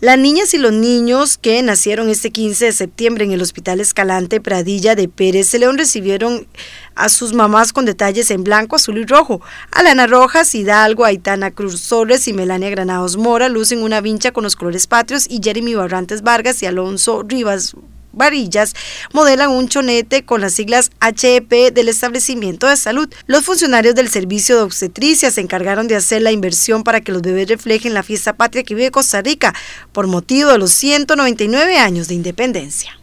Las niñas y los niños que nacieron este 15 de septiembre en el Hospital Escalante Pradilla de Pérez León recibieron a sus mamás con detalles en blanco, azul y rojo. Alana Rojas, Hidalgo, Aitana Cruz Torres y Melania Granados Mora lucen una vincha con los colores patrios y Jeremy Barrantes Vargas y Alonso Rivas varillas modelan un chonete con las siglas HEP del establecimiento de salud. Los funcionarios del servicio de obstetricia se encargaron de hacer la inversión para que los bebés reflejen la fiesta patria que vive Costa Rica por motivo de los 199 años de independencia.